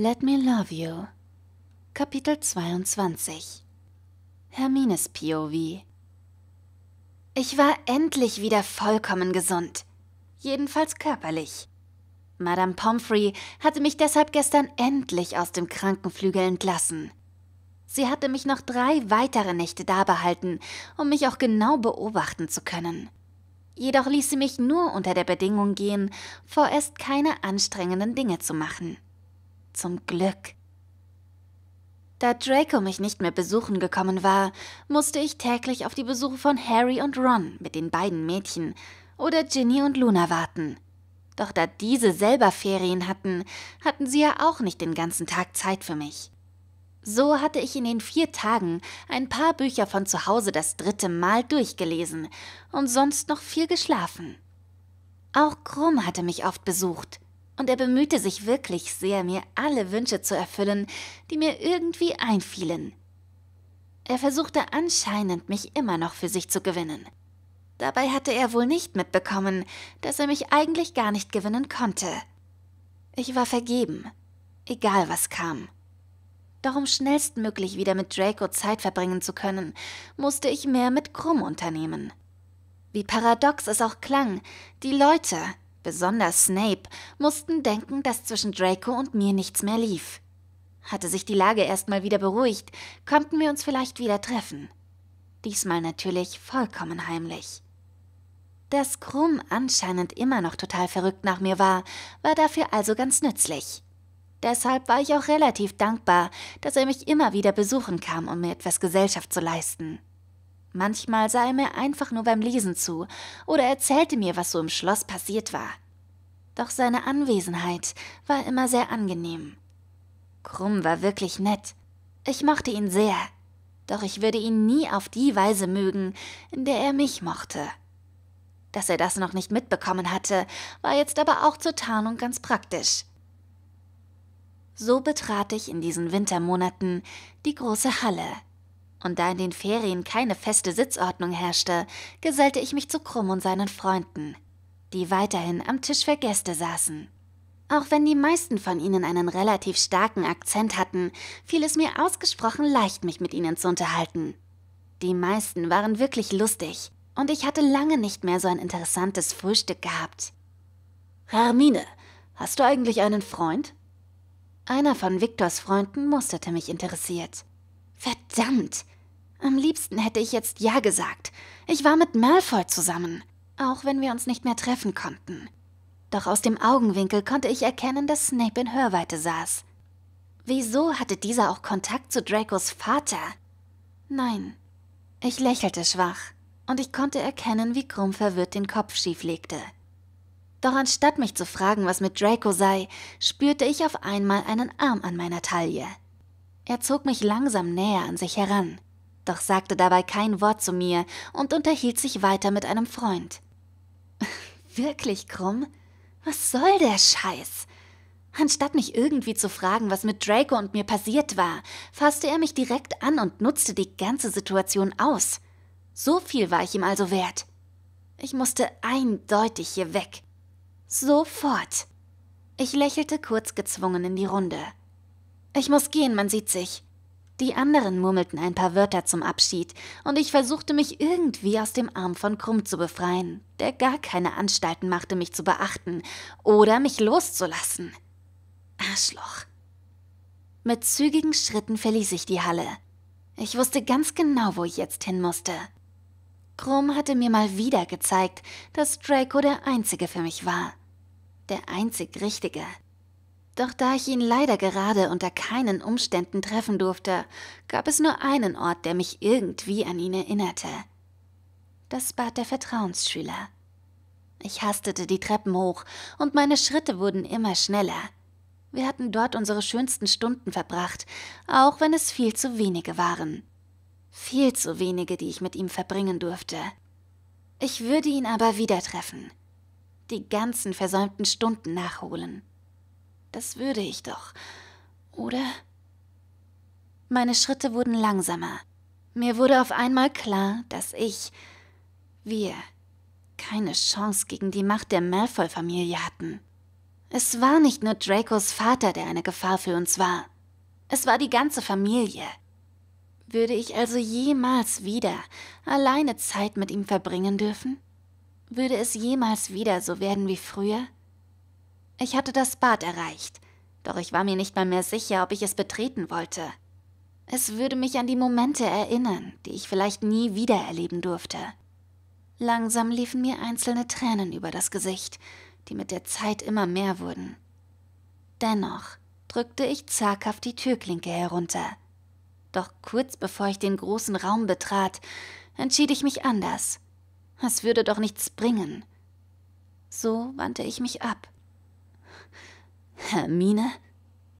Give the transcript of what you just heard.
Let Me Love You Kapitel 22 Hermines POV Ich war endlich wieder vollkommen gesund. Jedenfalls körperlich. Madame Pomfrey hatte mich deshalb gestern endlich aus dem Krankenflügel entlassen. Sie hatte mich noch drei weitere Nächte dabehalten, um mich auch genau beobachten zu können. Jedoch ließ sie mich nur unter der Bedingung gehen, vorerst keine anstrengenden Dinge zu machen zum Glück. Da Draco mich nicht mehr besuchen gekommen war, musste ich täglich auf die Besuche von Harry und Ron mit den beiden Mädchen oder Ginny und Luna warten. Doch da diese selber Ferien hatten, hatten sie ja auch nicht den ganzen Tag Zeit für mich. So hatte ich in den vier Tagen ein paar Bücher von zu Hause das dritte Mal durchgelesen und sonst noch viel geschlafen. Auch Krumm hatte mich oft besucht und er bemühte sich wirklich sehr, mir alle Wünsche zu erfüllen, die mir irgendwie einfielen. Er versuchte anscheinend, mich immer noch für sich zu gewinnen. Dabei hatte er wohl nicht mitbekommen, dass er mich eigentlich gar nicht gewinnen konnte. Ich war vergeben, egal was kam. Doch um schnellstmöglich wieder mit Draco Zeit verbringen zu können, musste ich mehr mit Krumm unternehmen. Wie paradox es auch klang, die Leute, besonders Snape, mussten denken, dass zwischen Draco und mir nichts mehr lief. Hatte sich die Lage erstmal wieder beruhigt, konnten wir uns vielleicht wieder treffen. Diesmal natürlich vollkommen heimlich. Dass Krumm anscheinend immer noch total verrückt nach mir war, war dafür also ganz nützlich. Deshalb war ich auch relativ dankbar, dass er mich immer wieder besuchen kam, um mir etwas Gesellschaft zu leisten. Manchmal sah er mir einfach nur beim Lesen zu oder erzählte mir, was so im Schloss passiert war. Doch seine Anwesenheit war immer sehr angenehm. Krumm war wirklich nett. Ich mochte ihn sehr. Doch ich würde ihn nie auf die Weise mögen, in der er mich mochte. Dass er das noch nicht mitbekommen hatte, war jetzt aber auch zur Tarnung ganz praktisch. So betrat ich in diesen Wintermonaten die große Halle. Und da in den Ferien keine feste Sitzordnung herrschte, gesellte ich mich zu Krumm und seinen Freunden, die weiterhin am Tisch für Gäste saßen. Auch wenn die meisten von ihnen einen relativ starken Akzent hatten, fiel es mir ausgesprochen leicht, mich mit ihnen zu unterhalten. Die meisten waren wirklich lustig, und ich hatte lange nicht mehr so ein interessantes Frühstück gehabt. Hermine, hast du eigentlich einen Freund? Einer von Viktors Freunden musterte mich interessiert. Verdammt! Am liebsten hätte ich jetzt Ja gesagt. Ich war mit Malfoy zusammen, auch wenn wir uns nicht mehr treffen konnten. Doch aus dem Augenwinkel konnte ich erkennen, dass Snape in Hörweite saß. Wieso hatte dieser auch Kontakt zu Dracos Vater? Nein. Ich lächelte schwach, und ich konnte erkennen, wie Krumm verwirrt den Kopf schieflegte. Doch anstatt mich zu fragen, was mit Draco sei, spürte ich auf einmal einen Arm an meiner Taille. Er zog mich langsam näher an sich heran, doch sagte dabei kein Wort zu mir und unterhielt sich weiter mit einem Freund. Wirklich, Krumm? Was soll der Scheiß? Anstatt mich irgendwie zu fragen, was mit Draco und mir passiert war, fasste er mich direkt an und nutzte die ganze Situation aus. So viel war ich ihm also wert. Ich musste eindeutig hier weg. Sofort. Ich lächelte kurz gezwungen in die Runde. Ich muss gehen, man sieht sich. Die anderen murmelten ein paar Wörter zum Abschied, und ich versuchte mich irgendwie aus dem Arm von Krumm zu befreien, der gar keine Anstalten machte, mich zu beachten oder mich loszulassen. Arschloch. Mit zügigen Schritten verließ ich die Halle. Ich wusste ganz genau, wo ich jetzt hin musste. Krumm hatte mir mal wieder gezeigt, dass Draco der Einzige für mich war. Der einzig Richtige. Doch da ich ihn leider gerade unter keinen Umständen treffen durfte, gab es nur einen Ort, der mich irgendwie an ihn erinnerte. Das Bad der Vertrauensschüler. Ich hastete die Treppen hoch und meine Schritte wurden immer schneller. Wir hatten dort unsere schönsten Stunden verbracht, auch wenn es viel zu wenige waren. Viel zu wenige, die ich mit ihm verbringen durfte. Ich würde ihn aber wieder treffen. Die ganzen versäumten Stunden nachholen. Das würde ich doch. Oder? Meine Schritte wurden langsamer. Mir wurde auf einmal klar, dass ich, wir, keine Chance gegen die Macht der Malfoy-Familie hatten. Es war nicht nur Dracos Vater, der eine Gefahr für uns war. Es war die ganze Familie. Würde ich also jemals wieder alleine Zeit mit ihm verbringen dürfen? Würde es jemals wieder so werden wie früher? Ich hatte das Bad erreicht, doch ich war mir nicht mal mehr sicher, ob ich es betreten wollte. Es würde mich an die Momente erinnern, die ich vielleicht nie wieder erleben durfte. Langsam liefen mir einzelne Tränen über das Gesicht, die mit der Zeit immer mehr wurden. Dennoch drückte ich zaghaft die Türklinke herunter. Doch kurz bevor ich den großen Raum betrat, entschied ich mich anders. Es würde doch nichts bringen. So wandte ich mich ab Mina?